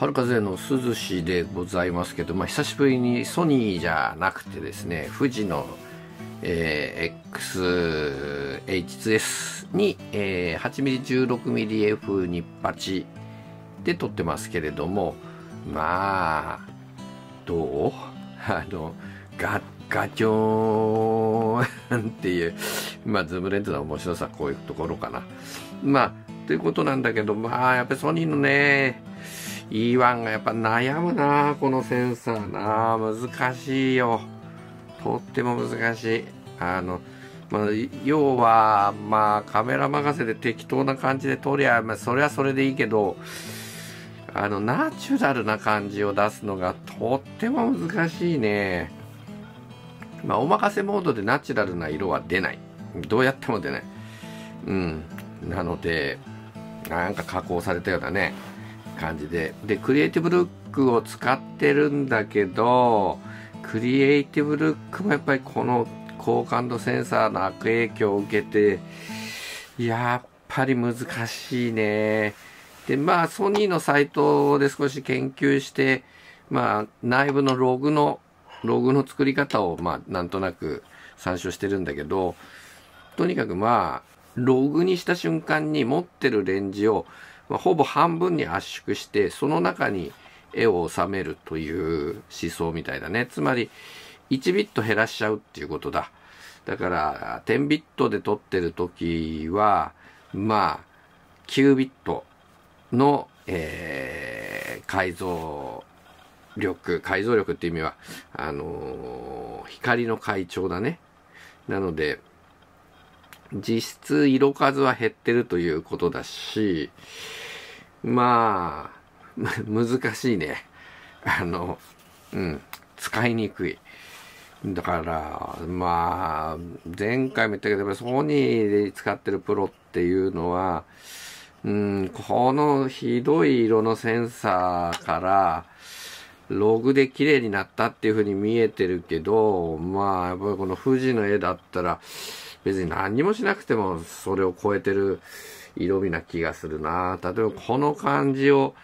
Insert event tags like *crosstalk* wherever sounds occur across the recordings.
春風の涼しでございますけど、まあ、久しぶりにソニーじゃなくてですね、富士の、えー、XH2S に、えー、8mm16mmF28 で撮ってますけれども、まあ、どう *laughs* あの、ガガチョーンっていう、まあ、ズームレンズの面白さ、こういうところかな。まあ、ということなんだけど、まあ、やっぱりソニーのね、E1 がやっぱ悩むなこのセンサーな難しいよとっても難しいあの、まあ、要はまあカメラ任せで適当な感じで撮りゃ、まあ、それはそれでいいけどあのナチュラルな感じを出すのがとっても難しいねまあお任せモードでナチュラルな色は出ないどうやっても出ないうんなのでなんか加工されたようなね感じで。で、クリエイティブルックを使ってるんだけど、クリエイティブルックもやっぱりこの高感度センサーの悪影響を受けて、やっぱり難しいね。で、まあ、ソニーのサイトで少し研究して、まあ、内部のログの、ログの作り方を、まあ、なんとなく参照してるんだけど、とにかくまあ、ログにした瞬間に持ってるレンジをまあ、ほぼ半分に圧縮して、その中に絵を収めるという思想みたいだね。つまり、1ビット減らしちゃうっていうことだ。だから、10ビットで撮ってる時は、まあ、9ビットの、えー、解像力、解像力っていう意味は、あのー、光の階調だね。なので、実質色数は減ってるということだし、まあ、難しいね。あの、うん、使いにくい。だから、まあ、前回も言ったけど、ソニーで使ってるプロっていうのは、うん、このひどい色のセンサーから、ログで綺麗になったっていう風に見えてるけど、まあ、やっぱりこの富士の絵だったら、別に何もしなくてもそれを超えてる色味な気がするな例えばこの感じを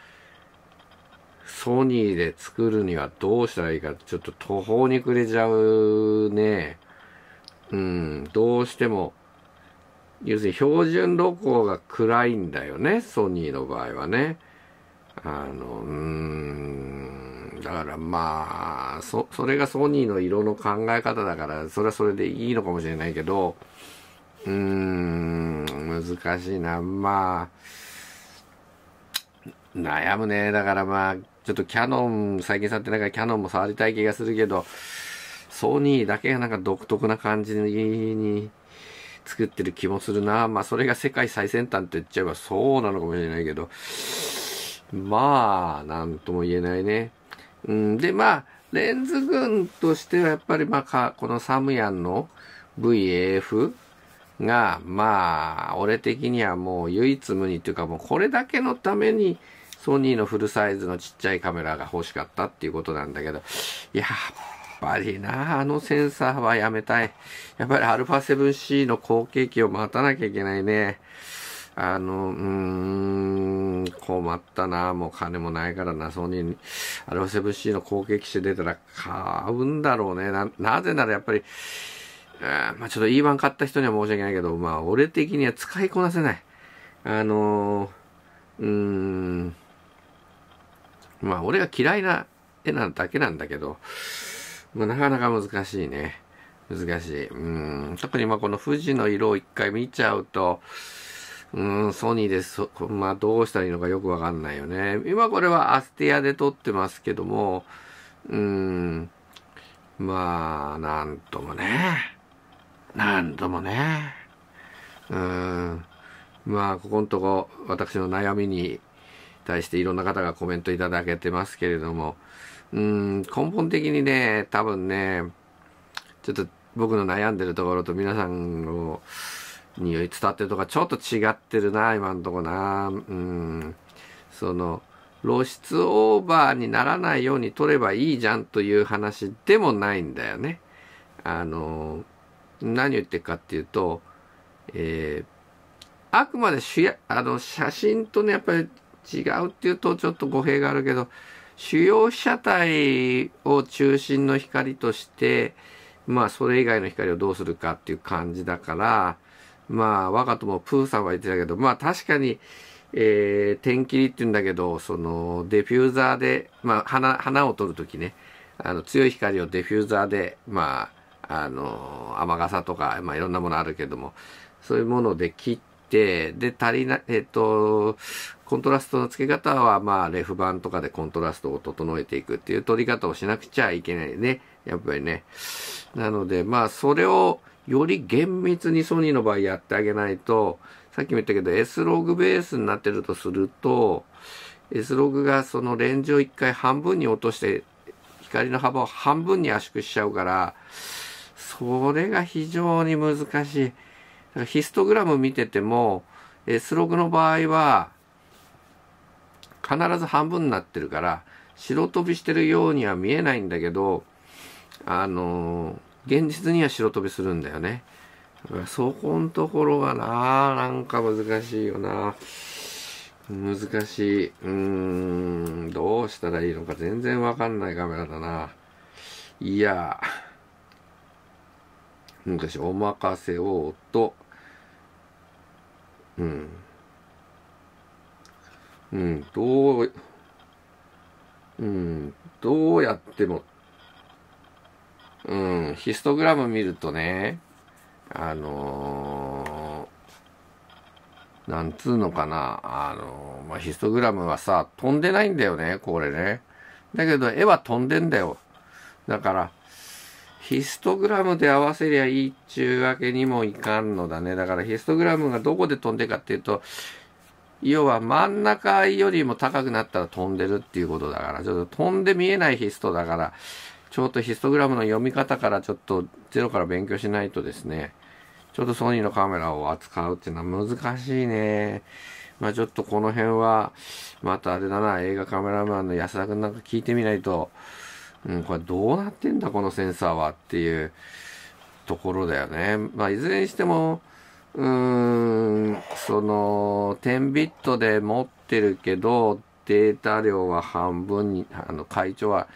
ソニーで作るにはどうしたらいいかちょっと途方に暮れちゃうねうんどうしても要するに標準露光が暗いんだよねソニーの場合はねあのうーんだからまあそそれがソニーの色の考え方だからそれはそれでいいのかもしれないけどうーん、難しいな。まあ、悩むね。だからまあ、ちょっとキャノン、最近触ってなんかキャノンも触りたい気がするけど、ソニーだけがなんか独特な感じに作ってる気もするな。まあ、それが世界最先端って言っちゃえばそうなのかもしれないけど、まあ、なんとも言えないね。うん、で、まあ、レンズ群としてはやっぱりまあか、このサムヤンの VAF が、まあ、俺的にはもう唯一無二っていうかもうこれだけのためにソニーのフルサイズのちっちゃいカメラが欲しかったっていうことなんだけど、やっぱりな、あのセンサーはやめたい。やっぱり α7C の後継機を待たなきゃいけないね。あの、うーん、困ったな。もう金もないからな。ソニー、に。α7C の後継機種出たら買うんだろうね。な、なぜならやっぱり、まあちょっと E1 買った人には申し訳ないけど、まあ俺的には使いこなせない。あのー、うーん。まあ俺が嫌いな絵なだけなんだけど、まあ、なかなか難しいね。難しい。うん。特にまあこの富士の色を一回見ちゃうと、うん、ソニーです。まあどうしたらいいのかよくわかんないよね。今これはアステアで撮ってますけども、うん。まあ、なんともね。何度もね。うん。まあ、ここのとこ、私の悩みに対していろんな方がコメントいただけてますけれども、うん、根本的にね、多分ね、ちょっと僕の悩んでるところと皆さんを、に伝わってるとか、ちょっと違ってるな、今んとこな。うん。その、露出オーバーにならないように取ればいいじゃんという話でもないんだよね。あのー何言ってるかっていうと、えー、あくまで主やあの写真とねやっぱり違うっていうとちょっと語弊があるけど主要被写体を中心の光としてまあそれ以外の光をどうするかっていう感じだからまあ我が友プーさんは言ってたけどまあ確かに、えー、天切りって言うんだけどそのデフューザーで、まあ、花花を撮る時ねあの強い光をデフューザーでまああの雨傘とか、まあ、いろんなものあるけどもそういうもので切ってで足りなえっ、ー、とコントラストの付け方はまあレフ板とかでコントラストを整えていくっていう取り方をしなくちゃいけないねやっぱりねなのでまあそれをより厳密にソニーの場合やってあげないとさっきも言ったけど S ログベースになってるとすると S ログがそのレンジを1回半分に落として光の幅を半分に圧縮しちゃうからそれが非常に難しい。だからヒストグラム見てても、えスログの場合は、必ず半分になってるから、白飛びしてるようには見えないんだけど、あのー、現実には白飛びするんだよね。そこんところがな、なんか難しいよな。難しい。うーん、どうしたらいいのか全然わかんないカメラだな。いや難お任せをと、うん。うん、どう、うん、どうやっても、うん、ヒストグラム見るとね、あのー、なんつうのかな、あのー、まあ、ヒストグラムはさ、飛んでないんだよね、これね。だけど、絵は飛んでんだよ。だから、ヒストグラムで合わせりゃいいっちゅうわけにもいかんのだね。だからヒストグラムがどこで飛んでかっていうと、要は真ん中よりも高くなったら飛んでるっていうことだから、ちょっと飛んで見えないヒストだから、ちょっとヒストグラムの読み方からちょっとゼロから勉強しないとですね、ちょっとソニーのカメラを扱うっていうのは難しいね。まあちょっとこの辺は、またあれだな、映画カメラマンの安田くんなんか聞いてみないと、うん、これどうなってんだこのセンサーはっていうところだよね。まあ、いずれにしても、うーん、その、10ビットで持ってるけど、データ量は半分に、あの、会長は、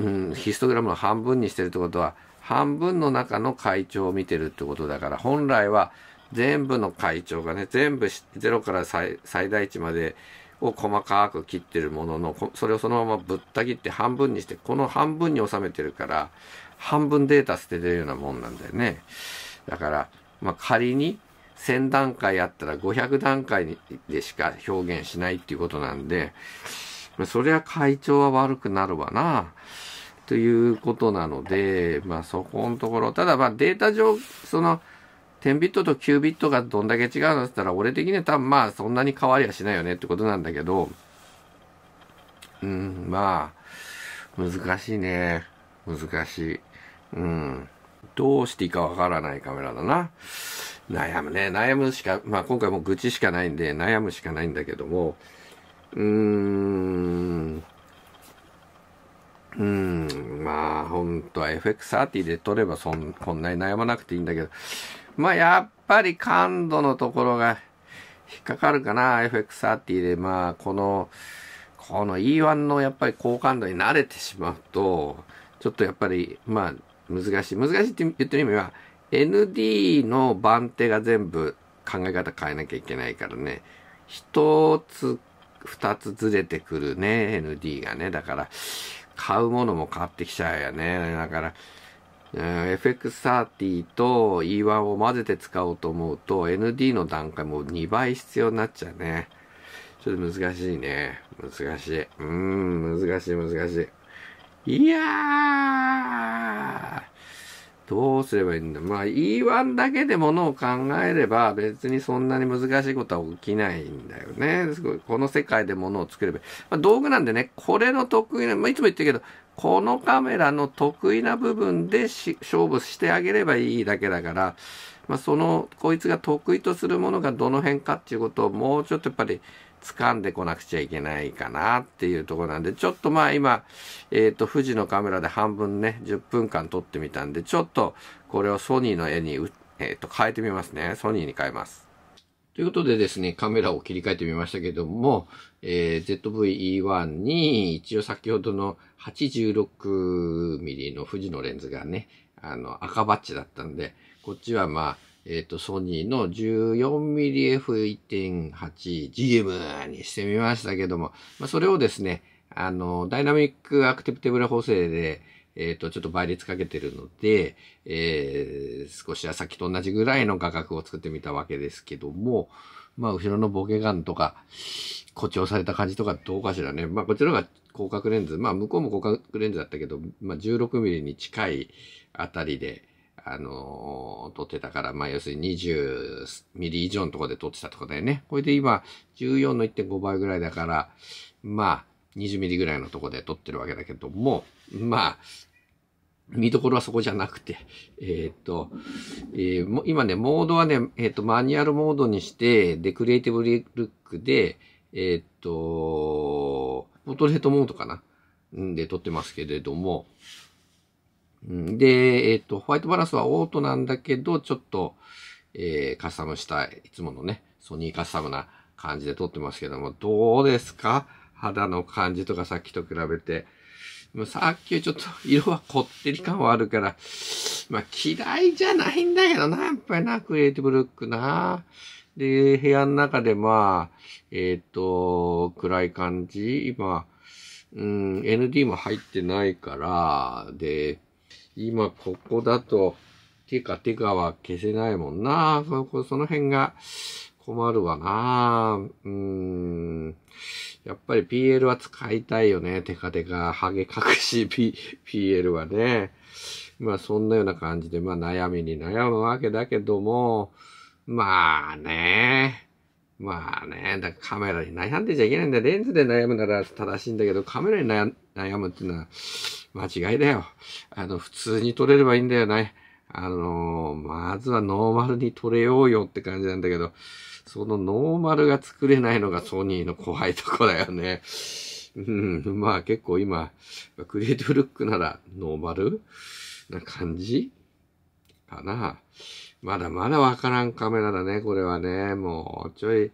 うん、ヒストグラムの半分にしてるってことは、半分の中の会長を見てるってことだから、本来は全部の会長がね、全部0から最大値までを細かく切ってるもののそれをそのままぶった切って半分にしてこの半分に収めてるから半分データ捨ててるようなもんなんだよねだから、まあ、仮に1000段階あったら500段階でしか表現しないっていうことなんでそりゃ会長は悪くなるわなということなので、まあそこのところ、ただまあデータ上、その10ビットと9ビットがどんだけ違うのって言ったら、俺的には多分まあそんなに変わりはしないよねってことなんだけど、うん、まあ、難しいね。難しい。うん。どうしていいかわからないカメラだな。悩むね。悩むしか、まあ今回も愚痴しかないんで悩むしかないんだけども、うーん。うん、まあ、ほんとは FX30 で撮ればそん、こんなに悩まなくていいんだけど、まあ、やっぱり感度のところが引っかかるかな。FX30 で、まあ、この、この E1 のやっぱり好感度に慣れてしまうと、ちょっとやっぱり、まあ、難しい。難しいって言ってる意味は、ND の番手が全部考え方変えなきゃいけないからね。一つ、二つずれてくるね、ND がね。だから、買うものも変わってきちゃうよね。だから、FX30 と E1 を混ぜて使おうと思うと ND の段階も2倍必要になっちゃうね。ちょっと難しいね。難しい。うーん、難しい難しい。いやーどうすればいいんだまあ E1 だけでものを考えれば別にそんなに難しいことは起きないんだよね。すごい。この世界でものを作ればまあ、道具なんでね、これの得意な、まあ、いつも言ってるけど、このカメラの得意な部分で勝負してあげればいいだけだから、まあ、その、こいつが得意とするものがどの辺かっていうことをもうちょっとやっぱり掴んでこなくちゃいけないかなっていうところなんで、ちょっとまあ今、えっ、ー、と、富士のカメラで半分ね、10分間撮ってみたんで、ちょっとこれをソニーの絵に、えっ、ー、と、変えてみますね。ソニーに変えます。ということでですね、カメラを切り替えてみましたけども、えー、ZV-E1 に一応先ほどの 86mm の富士のレンズがね、あの赤バッチだったんで、こっちはまあ、えっ、ー、と、ソニーの 14mmF1.8GM にしてみましたけども、まあ、それをですね、あの、ダイナミックアクティブテーブル補正で、えっ、ー、と、ちょっと倍率かけてるので、えー、少しはさっきと同じぐらいの画角を作ってみたわけですけども、まあ、後ろのボケ感とか、誇張された感じとかどうかしらね。まあ、こちらが広角レンズ。まあ、向こうも広角レンズだったけど、まあ、16mm に近いあたりで、あのー、撮ってたから、まあ、要するに20ミリ以上のところで撮ってたとこだよね。これで今、14の1.5倍ぐらいだから、まあ、20ミリぐらいのとこで撮ってるわけだけども、まあ、見どころはそこじゃなくて、えー、っと、えー、今ね、モードはね、えー、っと、マニュアルモードにして、で、クリエイティブルックで、えー、っと、ポトレートモードかなで撮ってますけれども、うん、で、えっ、ー、と、ホワイトバランスはオートなんだけど、ちょっと、えー、カスタムした、いいつものね、ソニーカスタムな感じで撮ってますけども、どうですか肌の感じとかさっきと比べて。もうさっきちょっと色はこってり感はあるから、まあ嫌いじゃないんだけどな、やっぱりな、クリエイティブルックな。で、部屋の中でまあ、えっ、ー、と、暗い感じ、今、うん、ND も入ってないから、で、今ここだと、てかてかは消せないもんな。そその辺が困るわな。うん。やっぱり PL は使いたいよね。テカテカ、ハゲ隠し P、PL はね。まあそんなような感じで、まあ悩みに悩むわけだけども、まあね。まあね、だからカメラに悩んでちゃいけないんだ。レンズで悩むなら正しいんだけど、カメラに悩むっていうのは、間違いだよ。あの、普通に取れればいいんだよね。あのー、まずはノーマルに取れようよって感じなんだけど、そのノーマルが作れないのがソニーの怖いとこだよね。うん、まあ結構今、クリエイティブルックならノーマルな感じかな。まだまだわからんカメラだね、これはね。もうちょい、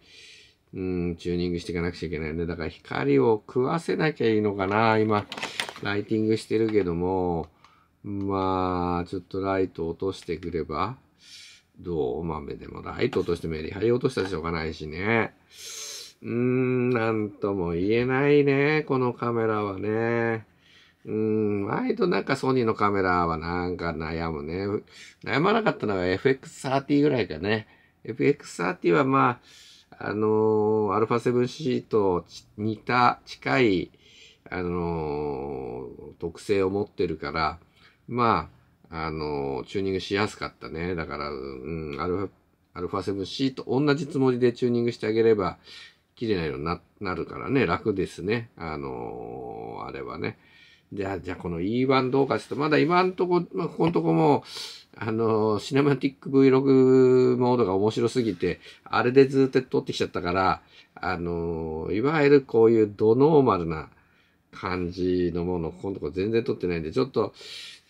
うん、チューニングしていかなくちゃいけないね。だから光を食わせなきゃいいのかな、今。ライティングしてるけども、まあ、ちょっとライト落としてくれば、どうまあ、でもライト落としてメリハリ落としたらしょうがないしね。うーん、なんとも言えないね、このカメラはね。うーん、割となんかソニーのカメラはなんか悩むね。悩まなかったのは FX30 ぐらいかね。FX30 はまあ、あのー、α7C と似た、近い、あのー、特性を持ってるから、まあ、あのー、チューニングしやすかったね。だから、うん、アルファ、アルファ 7C と同じつもりでチューニングしてあげれば、綺麗な色にななるからね、楽ですね。あのー、あれはね。じゃあ、じゃあこの E1 どうかちょっと、まだ今んとこ、まあ、ここんとこも、あのー、シネマティック Vlog モードが面白すぎて、あれでずっと撮ってきちゃったから、あのー、いわゆるこういうドノーマルな、感じのものここのとこ全然撮ってないんで、ちょっと、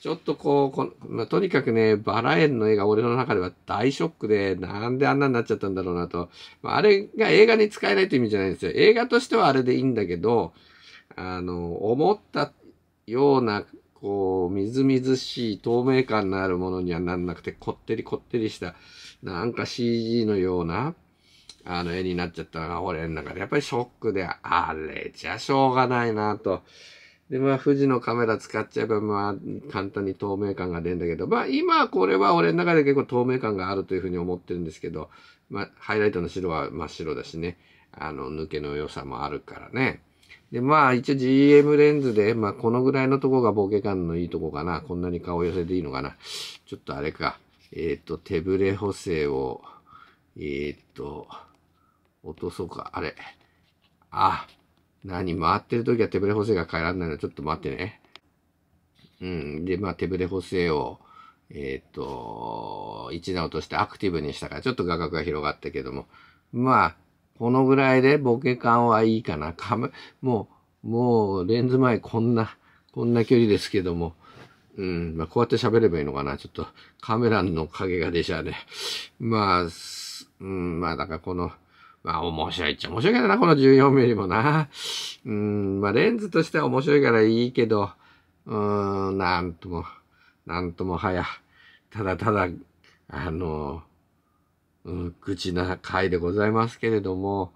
ちょっとこう、こまあ、とにかくね、バラ園の絵が俺の中では大ショックで、なんであんなになっちゃったんだろうなと。まあ、あれが映画に使えないという意味じゃないんですよ。映画としてはあれでいいんだけど、あの、思ったような、こう、みずみずしい透明感のあるものにはなんなくて、こってりこってりした、なんか CG のような、あの、絵になっちゃったのが俺の中で、やっぱりショックで、あれじゃしょうがないなと。で、まあ、富士のカメラ使っちゃえば、まあ、簡単に透明感が出るんだけど、まあ、今、これは俺の中で結構透明感があるというふうに思ってるんですけど、まあ、ハイライトの白は真っ白だしね、あの、抜けの良さもあるからね。で、まあ、一応 GM レンズで、まあ、このぐらいのとこがボケ感のいいとこかな。こんなに顔寄せていいのかな。ちょっとあれか。えっ、ー、と、手ぶれ補正を、えっ、ー、と、落とそうか。あれ。あ、何回ってる時は手ぶれ補正が変えられないの。ちょっと待ってね。うん。で、まあ、手ぶれ補正を、えっ、ー、と、1段落としてアクティブにしたから、ちょっと画角が広がったけども。まあ、このぐらいでボケ感はいいかな。かむ、もう、もう、レンズ前こんな、こんな距離ですけども。うん、まあ、こうやって喋ればいいのかな。ちょっとカメラの影が出ちゃうね。まあ、うん、まあ、だからこの、まあ面白いっちゃ面白いからな、この14ミリもな。うん、まあレンズとしては面白いからいいけど、うーん、なんとも、なんともはや、ただただ、あの、うん、愚痴な回でございますけれども、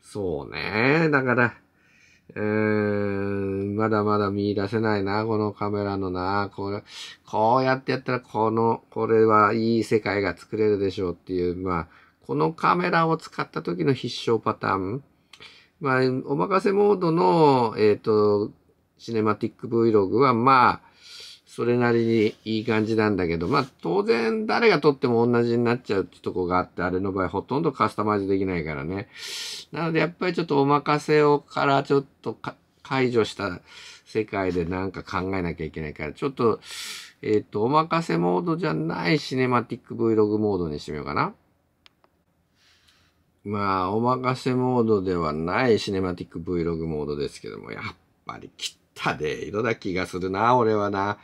そうね、だから、うーん、まだまだ見出せないな、このカメラのな、これ、こうやってやったら、この、これはいい世界が作れるでしょうっていう、まあ、このカメラを使った時の必勝パターン。まあ、お任せモードの、えっ、ー、と、シネマティック Vlog は、まあ、それなりにいい感じなんだけど、まあ、当然誰が撮っても同じになっちゃうってとこがあって、あれの場合ほとんどカスタマイズできないからね。なので、やっぱりちょっとお任せをからちょっと解除した世界でなんか考えなきゃいけないから、ちょっと、えっ、ー、と、お任せモードじゃないシネマティック Vlog モードにしてみようかな。まあ、お任せモードではないシネマティック Vlog モードですけども、やっぱり切ったで色な気がするな、俺はな。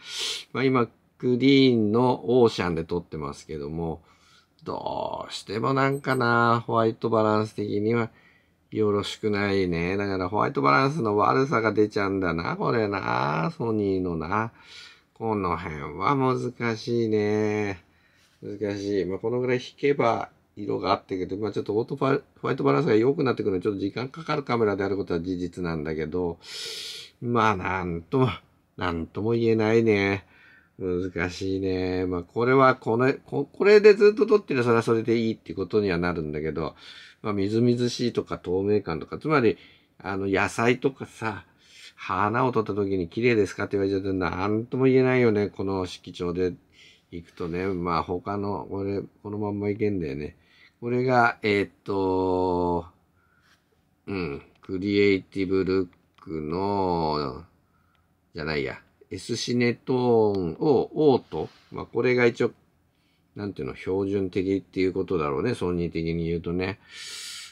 まあ今、グリーンのオーシャンで撮ってますけども、どうしてもなんかな、ホワイトバランス的にはよろしくないね。だからホワイトバランスの悪さが出ちゃうんだな、これな、ソニーのな。この辺は難しいね。難しい。まあ、このぐらい弾けば色があってけど、まあちょっとオートファホワイトバランスが良くなってくるのはちょっと時間かかるカメラであることは事実なんだけど、まあなんとも、なんとも言えないね。難しいね。まあ、これはこの、これでずっと撮ってるそれはそれでいいってことにはなるんだけど、まあ、みずみずしいとか透明感とか、つまり、あの、野菜とかさ、花を撮った時に綺麗ですかって言われちゃってなんとも言えないよね。この色調で行くとね。まあ、他の、これ、このまんまいけんだよね。これが、えー、っと、うん、クリエイティブルックの、じゃないや、S シネトーンをオート。まあ、これが一応、なんていうの、標準的っていうことだろうね、ソニー的に言うとね。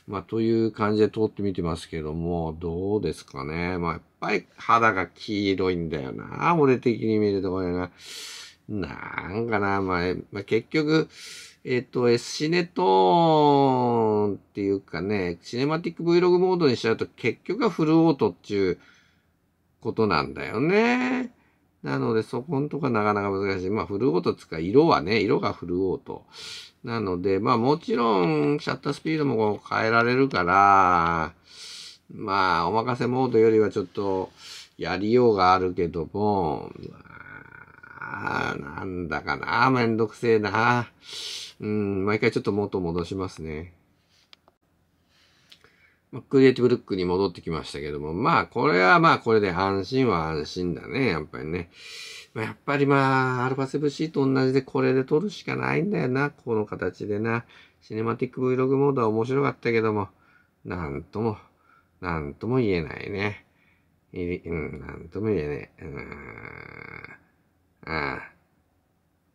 まあ、という感じで通ってみてますけども、どうですかね。まあ、やっぱり肌が黄色いんだよな。俺的に見るとこれが。なんかな、まあ、まあ、結局、えっ、ー、と、S シネトーンっていうかね、シネマティック Vlog モードにしちゃうと結局はフルオートっていうことなんだよね。なので、そこんとこなかなか難しい。まあ、フルオートつか、色はね、色がフルオート。なので、まあ、もちろん、シャッタースピードも変えられるから、まあ、お任せモードよりはちょっと、やりようがあるけども、まあ、なんだかな、めんどくせえな。うん、毎回ちょっと元戻しますね。クリエイティブルックに戻ってきましたけども、まあ、これはまあ、これで安心は安心だね、やっぱりね。まやっぱりまあ、アルファセシ c と同じでこれで撮るしかないんだよな、この形でな。シネマティック Vlog モードは面白かったけども、なんとも、なんとも言えないね。いうん、なんとも言えねえ。うん。ああ。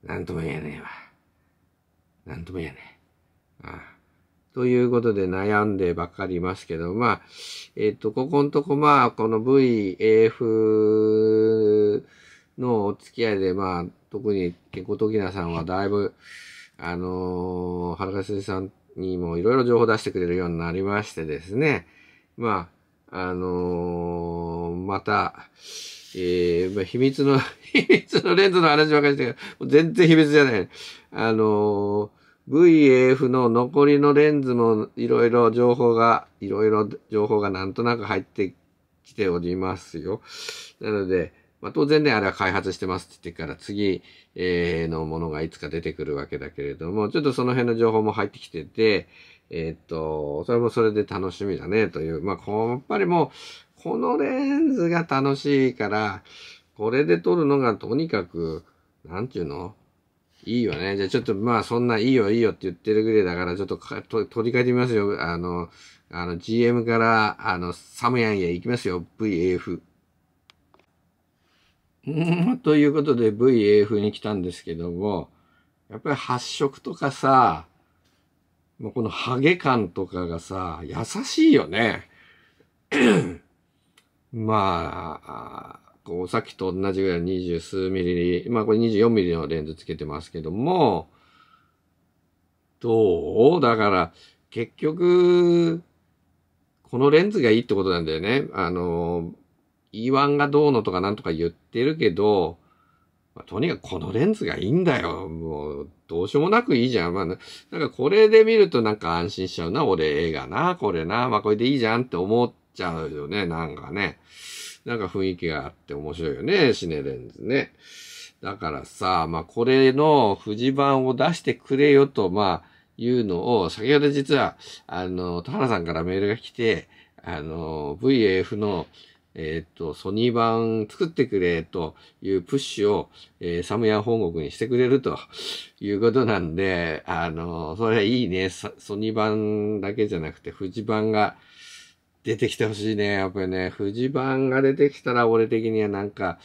なんとも言えねえわ。なんとも言えない。あということで悩んでばっかりいますけど、まあ、えっ、ー、と、ここのとこ、まあ、この VAF のお付き合いで、まあ、特に結構時なさんはだいぶ、あのー、はるかすさんにもいろいろ情報出してくれるようになりましてですね、まあ、あのー、また、えー、まあ、秘密の、*laughs* 秘密のレンズの話ばかりして全然秘密じゃない。あのー VAF の残りのレンズもいろいろ情報が、いろいろ情報がなんとなく入ってきておりますよ。なので、まあ、当然ね、あれは開発してますって言ってから次、えー、のものがいつか出てくるわけだけれども、ちょっとその辺の情報も入ってきてて、えー、っと、それもそれで楽しみだねという、まあ、やっぱりもう、このレンズが楽しいから、これで撮るのがとにかく、なんちゅうのいいよね。じゃあちょっとまあそんないいよいいよって言ってるぐらいだからちょっとと取り替えてみますよ。あの、あの GM からあのサムヤンへ行きますよ。VAF。*laughs* ということで VAF に来たんですけども、やっぱり発色とかさ、もうこのハゲ感とかがさ、優しいよね。*clears throat* まあ、こう、さっきと同じぐらい二十数ミリ、まあこれ24ミリのレンズつけてますけども、どうだから、結局、このレンズがいいってことなんだよね。あの、E1 がどうのとかなんとか言ってるけど、まあ、とにかくこのレンズがいいんだよ。もう、どうしようもなくいいじゃん。まあ、なんかこれで見るとなんか安心しちゃうな。俺、映画な、これな。まあ、これでいいじゃんって思っちゃうよね、なんかね。なんか雰囲気があって面白いよね、シネレンズね。だからさ、まあこれの富士版を出してくれよと、まあ、いうのを、先ほど実は、あの、田原さんからメールが来て、あの、VAF の、えっ、ー、と、ソニー版作ってくれというプッシュを、えー、サムヤン本国にしてくれるということなんで、あの、それはいいね。ソニー版だけじゃなくて、富士版が出てきてほしいね。やっぱりね、富士版が出てきたら俺的にはなんか、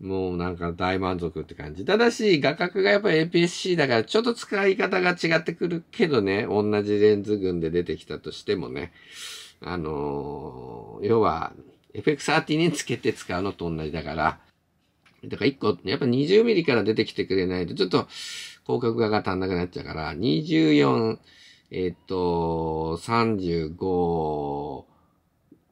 もうなんか大満足って感じ。ただし、画角がやっぱ APS-C だからちょっと使い方が違ってくるけどね、同じレンズ群で出てきたとしてもね、あのー、要は FX30 につけて使うのと同じだから、だから1個、やっぱ 20mm から出てきてくれないとちょっと広角画が足んなくなっちゃうから、24、えっ、と、35、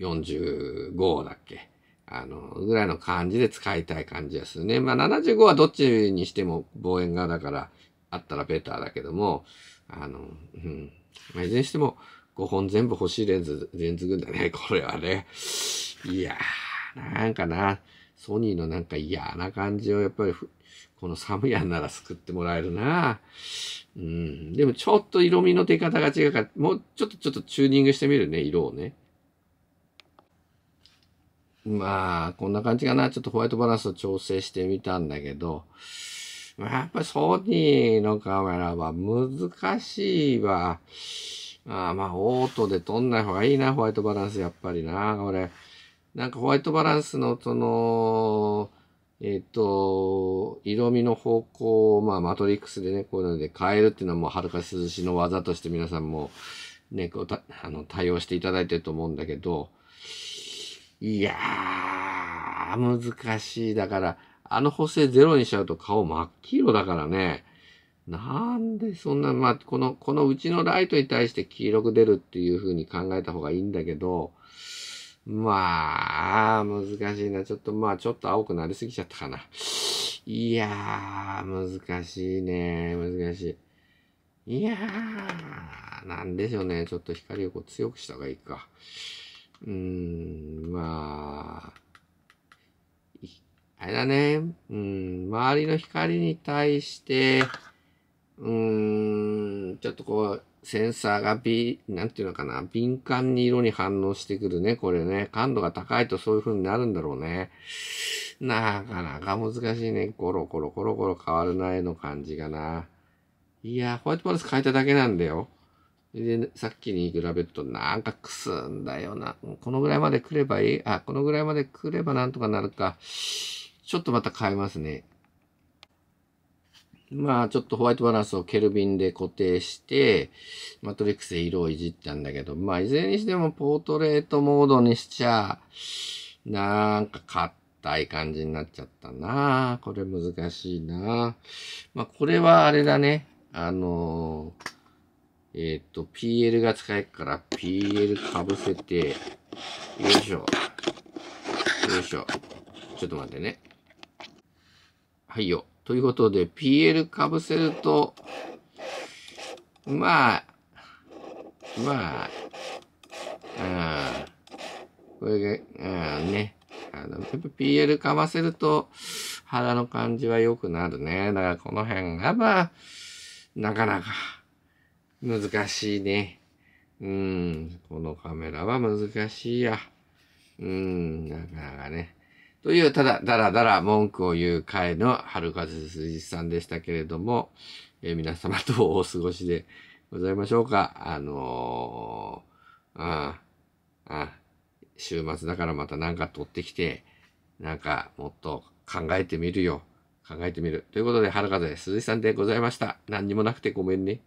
45だっけあの、ぐらいの感じで使いたい感じですね。まあ、75はどっちにしても望遠側だから、あったらベターだけども、あの、うん。まあ、いずれにしても、5本全部欲しいレンズ、レンズ群だね、*laughs* これはね。いやー、なんかな、ソニーのなんか嫌な感じをやっぱり、このサムヤンなら救ってもらえるなうん。でもちょっと色味の出方が違うから、もうちょっとちょっとチューニングしてみるね、色をね。まあ、こんな感じかな。ちょっとホワイトバランスを調整してみたんだけど、やっぱりソニーのカメラは難しいわ。あまあ、オートで撮んない方がいいな、ホワイトバランス、やっぱりな、俺。なんかホワイトバランスの、その、えっ、ー、と、色味の方向を、まあ、マトリックスでね、こういうので変えるっていうのはもう、はるか涼しの技として皆さんも、ね、こうた、あの、対応していただいてると思うんだけど、いやー、難しい。だから、あの補正ゼロにしちゃうと顔真っ黄色だからね。なんでそんな、まあ、この、このうちのライトに対して黄色く出るっていう風に考えた方がいいんだけど、まあ、難しいな。ちょっと、まあ、ちょっと青くなりすぎちゃったかな。いやー、難しいね。難しい。いやー、なんでしょうね。ちょっと光をこう強くした方がいいか。うん、まあ、あれだね、うん、周りの光に対して、うん、ちょっとこう、センサーがび、なんていうのかな、敏感に色に反応してくるね、これね。感度が高いとそういう風になるんだろうね。なかなか難しいね。コロコロコロコロ変わるいの感じがな。いや、ホワイトパルス変えただけなんだよ。で、さっきに比べるとなんかくすんだよな。このぐらいまで来ればいいあ、このぐらいまで来ればなんとかなるか。ちょっとまた変えますね。まあちょっとホワイトバランスをケルビンで固定して、マトリックスで色をいじったんだけど、まあいずれにしてもポートレートモードにしちゃ、なんか硬い感じになっちゃったなこれ難しいなまあこれはあれだね。あのーえっ、ー、と、PL が使えるから、PL かぶせて、よいしょ。よいしょ。ちょっと待ってね。はいよ。ということで、PL かぶせると、まあ、まあ、あこれが、うん、ね。あの、やっぱ PL かませると、肌の感じは良くなるね。だからこの辺が、まあ、なかなか、難しいね。うん、このカメラは難しいや。うん、なかなかね。という、ただ、だらだら文句を言う会の春風辻さんでしたけれども、えー、皆様とお過ごしでございましょうか。あのー、ああ、週末だからまた何か取ってきて、なんかもっと考えてみるよ。考えてみる。ということで、春風鈴さんでございました。何にもなくてごめんね。